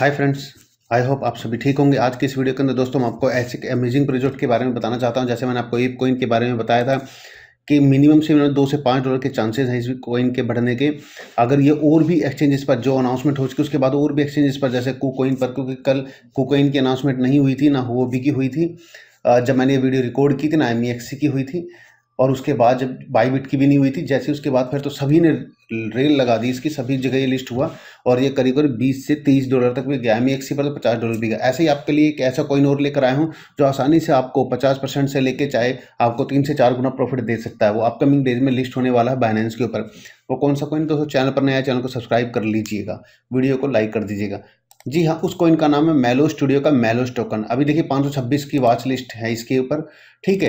hi friends I hope आप सभी ठीक होंगे आज की इस वीडियो के अंदर दोस्तों मैं आपको ऐसे अमेजिंग प्रोजेक्ट के बारे में बताना चाहता हूँ जैसे मैंने आपको ईप कोइन के बारे में बताया था कि मिनिमम से दो से पाँच डॉलर के चांसेस हैं इस कोइन के बढ़ने के अगर ये और भी एक्सचेंजेस पर जो अनाउंसमेंट हो चुकी उसके बाद और भी एक्सचेंजेस पर जैसे कू कोइन पर क्योंकि कल कू कोइन की अनाउंसमेंट नहीं हुई थी ना वो भी की हुई थी जब मैंने ये वीडियो रिकॉर्ड की थी ना एम e की हुई थी और उसके बाद जब बाईबिट की भी नहीं हुई थी जैसे उसके बाद फिर तो सभी ने रेल लगा दी इसकी सभी जगह ये लिस्ट हुआ और ये करीब करीब बीस से तीस डॉलर तक भी गया एम एक्सी पर तो पचास डॉलर भी गया ऐसे ही आपके लिए एक ऐसा कोई और लेकर आया हूँ जो आसानी से आपको पचास परसेंट से लेकर चाहे आपको तीन से चार गुना प्रॉफिट दे सकता है वो अपकमिंग डेज में लिस्ट होने वाला है बाइनेंस के ऊपर वो कौन सा कोइन दोस्तों चैनल पर नया चैनल को सब्सक्राइब कर लीजिएगा वीडियो को लाइक कर दीजिएगा जी हाँ उस कोइन का नाम है मेलो स्टूडियो का मेलो टोकन अभी देखिए 526 की वॉच लिस्ट है इसके ऊपर ठीक है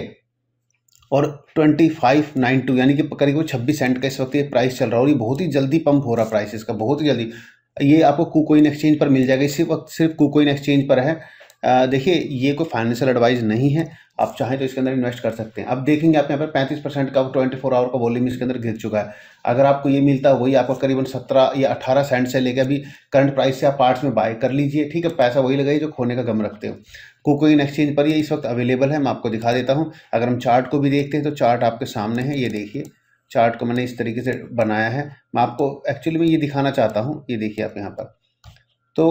और ट्वेंटी फाइव नाइन टू यानी कि करीब छब्बीस सेंट का इस वक्त ये प्राइस चल रहा है और ये बहुत ही जल्दी पंप हो रहा है प्राइस इसका बहुत ही जल्दी ये आपको कुकोइन एक्सचेंज पर मिल जाएगा इसी वक्त सिर्फ कुकोइन एक्सचेंज पर है देखिए ये कोई फाइनेंशियल एडवाइस नहीं है आप चाहें तो इसके अंदर इन्वेस्ट कर सकते हैं अब देखेंगे आप यहाँ पर पैंतीस परसेंट का ट्वेंटी फोर आवर का वॉल्यूम इसके अंदर गिर चुका है अगर आपको ये मिलता है वही आपको करीबन सत्रह या अठारह सेंट से लेकर अभी करंट प्राइस से आप पार्ट्स में बाय कर लीजिए ठीक है पैसा वही लगाइए जो खोने का गम रखते हो कुकोइन एक्सचेंज पर ये इस वक्त अवेलेबल है मैं आपको दिखा देता हूँ अगर हम चार्ट को भी देखते हैं तो चार्ट आपके सामने है ये देखिए चार्ट को मैंने इस तरीके से बनाया है मैं आपको एक्चुअली में ये दिखाना चाहता हूँ ये देखिए आप यहाँ पर तो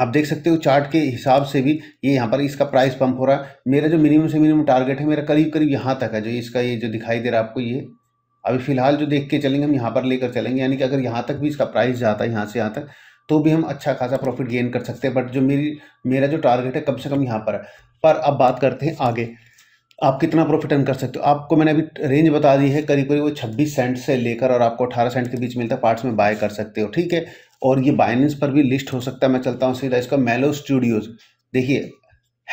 आप देख सकते हो चार्ट के हिसाब से भी ये यहाँ पर इसका प्राइस पंप हो रहा है मेरा जो मिनिमम से मिनिमम टारगेट है मेरा करीब करीब यहाँ तक है जो इसका ये जो दिखाई दे रहा है आपको ये अभी फिलहाल जो देख के चलेंगे हम यहाँ पर लेकर चलेंगे यानी कि अगर यहाँ तक भी इसका प्राइस जाता है यहाँ से यहाँ तक तो भी हम अच्छा खासा प्रॉफिट गेन कर सकते हैं बट जो मेरी मेरा जो टारगेट है कम से कम यहाँ पर है पर अब बात करते हैं आगे आप कितना प्रॉफिट अर्न कर सकते हो आपको मैंने अभी रेंज बता दी है करीब करीब वो 26 सेंट से लेकर और आपको 18 सेंट के बीच मिलता है पार्ट्स में बाय कर सकते हो ठीक है और ये बाइनेंस पर भी लिस्ट हो सकता है मैं चलता हूँ सीधा इसका मेलो स्टूडियोज देखिए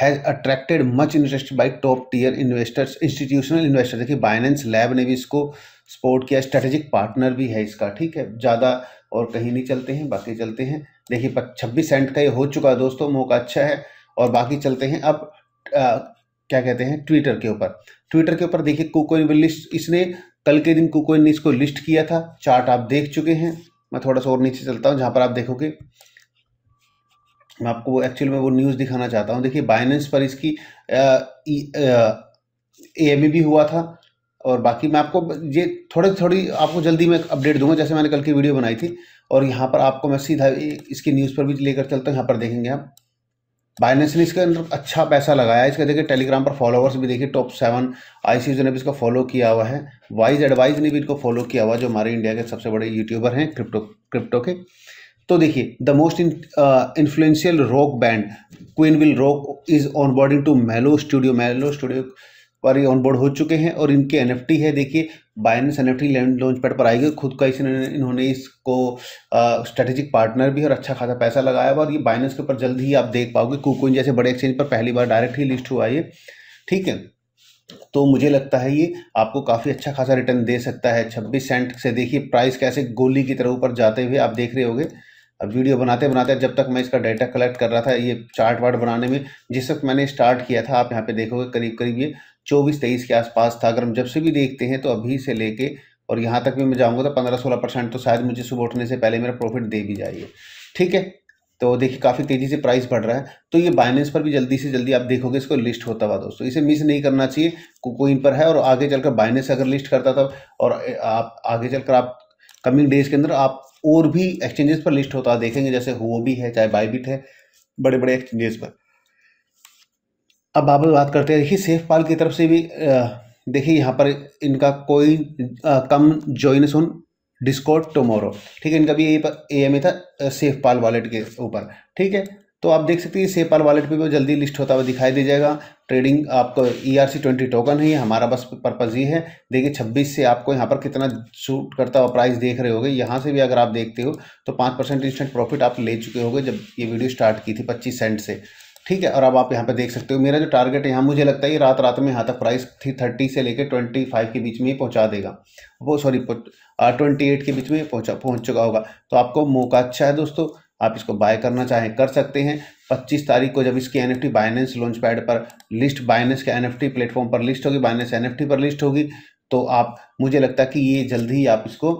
has attracted much interest by top tier investors institutional investor देखिए बाइनेंस लैब ने भी इसको सपोर्ट किया स्ट्रेटेजिक पार्टनर भी है इसका ठीक है ज़्यादा और कहीं नहीं चलते हैं बाकी चलते हैं देखिए छब्बीस सेंट का ये हो चुका है दोस्तों मौका अच्छा है और बाकी चलते हैं अब आ, क्या कहते हैं ट्विटर के ऊपर ट्विटर के ऊपर देखिए कुकोइन लिस्ट इसने कल के दिन कुकोइन ने इसको लिस्ट किया था चार्ट आप देख चुके हैं मैं थोड़ा सा और नीचे चलता हूँ जहाँ पर आप देखोगे मैं आपको एक्चुअल में वो न्यूज़ दिखाना चाहता हूँ देखिए बाइनेंस पर इसकी ए एम e भी हुआ था और बाकी मैं आपको ये थोड़ी थोड़ी आपको जल्दी मैं अपडेट दूंगा जैसे मैंने कल की वीडियो बनाई थी और यहाँ पर आपको मैं सीधा इसकी न्यूज़ पर भी लेकर चलता हूँ यहाँ पर देखेंगे आप बाइनेंस ने इसके अंदर अच्छा पैसा लगाया इसका देखिए टेलीग्राम पर फॉलोवर्स भी देखिए टॉप सेवन आई ने भी इसको फॉलो किया हुआ है वाइज एडवाइज ने भी इनको फॉलो किया हुआ जो हमारे इंडिया के सबसे बड़े यूट्यूबर हैं क्रिप्टो क्रिप्टो के तो देखिए the most influential rock band Queen will rock is on boarding to Mello studio Mello studio पर ये ऑन बोर्ड हो चुके हैं और इनके एन है देखिए Binance N F T launch pad पर आएगी खुद का इस इन्होंने इसको स्ट्रेटेजिक पार्टनर भी और अच्छा खासा पैसा लगाया हुआ और ये बाइनेंस के ऊपर जल्द ही आप देख पाओगे कुकुन जैसे बड़े एक्सचेंज पर पहली बार डायरेक्ट ही लिस्ट हुआ ये ठीक है तो मुझे लगता है ये आपको काफ़ी अच्छा खासा रिटर्न दे सकता है छब्बीस सेंट से देखिए प्राइस कैसे गोली की तरह ऊपर जाते हुए आप देख रहे होगे अब वीडियो बनाते बनाते जब तक मैं इसका डाटा कलेक्ट कर रहा था ये चार्ट वार्ट बनाने में जिस वक्त मैंने स्टार्ट किया था आप यहाँ पे देखोगे करीब करीब ये चौबीस तेईस के आसपास था अगर हम जब से भी देखते हैं तो अभी से लेके और यहाँ तक भी मैं जाऊँगा तो पंद्रह सोलह परसेंट तो शायद मुझे सुबह उठने से पहले मेरा प्रॉफिट दे भी जाइए ठीक है तो देखिए काफ़ी तेज़ी से प्राइस बढ़ रहा है तो ये बाइनेंस पर भी जल्दी से जल्दी आप देखोगे इसको लिस्ट होता हुआ दोस्तों इसे मिस नहीं करना चाहिए इन पर है और आगे चलकर बाइनेंस अगर लिस्ट करता था और आप आगे चलकर आप कमिंग डेज के अंदर आप और भी एक्सचेंजेस पर लिस्ट होता देखेंगे जैसे वो भी है चाहे बाईबिट है बड़े बड़े एक्सचेंजेस पर अब आप बात करते हैं देखिए सेफ पाल की तरफ से भी देखिए यहाँ पर इनका कोई आ, come join soon discord tomorrow ठीक है इनका भी यही ए था सेफ पाल वॉलेट के ऊपर ठीक है तो आप देख सकते हैं पाल वॉलेट पे भी जल्दी लिस्ट होता हुआ दिखाई दे जाएगा ट्रेडिंग आपको E R C twenty token है हमारा बस पर्पज़ ये है देखिए छब्बीस से आपको यहाँ पर कितना शूट करता हुआ प्राइस देख रहे होगे यहाँ से भी अगर आप देखते हो तो पाँच परसेंट इंस्टेंट प्रॉफिट आप ले चुके गए जब ये वीडियो स्टार्ट की थी पच्चीस सेंट से ठीक है और अब आप यहाँ पे देख सकते हो मेरा जो टारगेट है यहाँ मुझे लगता है ये रात रात में यहाँ तक प्राइस थी थर्टी से लेकर ट्वेंटी फाइव के बीच में ही पहुँचा देगा वो सॉरी ट्वेंटी एट के बीच में पहुँचा पहुँच चुका होगा तो आपको मौका अच्छा है दोस्तों आप इसको बाय करना चाहें कर सकते हैं पच्चीस तारीख को जब इसकी N F T Binance launch pad पर लिस्ट बाइनेंस के एन एफ टी प्लेटफॉर्म पर लिस्ट होगी बाइनेंस एन एफ टी पर लिस्ट होगी तो आप मुझे लगता है कि ये जल्द ही आप इसको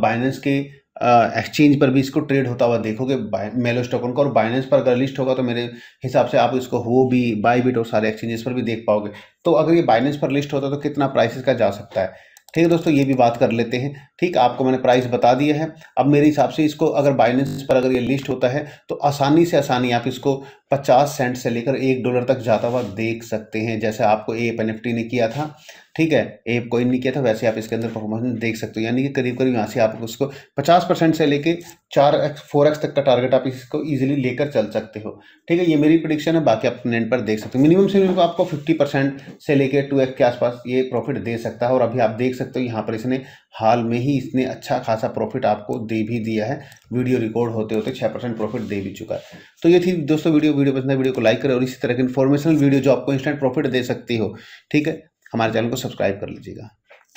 बाइनेंस के एक्सचेंज पर भी इसको ट्रेड होता हुआ देखोगे मेलो स्टॉकन उनका और बाइनेंस पर अगर लिस्ट होगा तो मेरे हिसाब से आप इसको हो भी बाई बिट और सारे एक्सचेंजेस पर भी देख पाओगे तो अगर ये बाइनेंस पर लिस्ट होता तो कितना प्राइस का जा सकता है ठीक है दोस्तों ये भी बात कर लेते हैं ठीक आपको मैंने प्राइस बता दिया है अब मेरे हिसाब से इसको अगर बाइनेंस पर अगर ये लिस्ट होता है तो आसानी से आसानी आप इसको पचास सेंट से लेकर एक डॉलर तक जाता हुआ देख सकते हैं जैसे आपको एप एन एफ ने किया था ठीक है एप कोइन ने किया था वैसे आप इसके अंदर परफॉर्मेंस देख सकते हो यानी कि करीब करीब यहाँ से आप उसको पचास परसेंट से लेकर चार एक्स फोर एक्स तक का टारगेट आप इसको इजीली लेकर चल सकते हो ठीक है ये मेरी प्रडिक्शन है बाकी आप नेट पर देख सकते हो मिनिमम से मिनिमम आपको फिफ्टी परसेंट से लेकर टू एक्स के आसपास ये प्रॉफिट दे सकता है और अभी आप देख सकते हो यहाँ पर इसने हाल में ही इसने अच्छा खासा प्रॉफिट आपको दे भी दिया है वीडियो रिकॉर्ड होते होते छः परसेंट प्रॉफिट दे भी चुका है तो ये थी दोस्तों वीडियो वीडियो पसंद है वीडियो को लाइक करें और इसी तरह की इन्फॉर्मेशनल वीडियो जो आपको इंस्टेंट प्रॉफिट दे सकती हो ठीक है हमारे चैनल को सब्सक्राइब कर लीजिएगा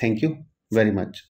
थैंक यू वेरी मच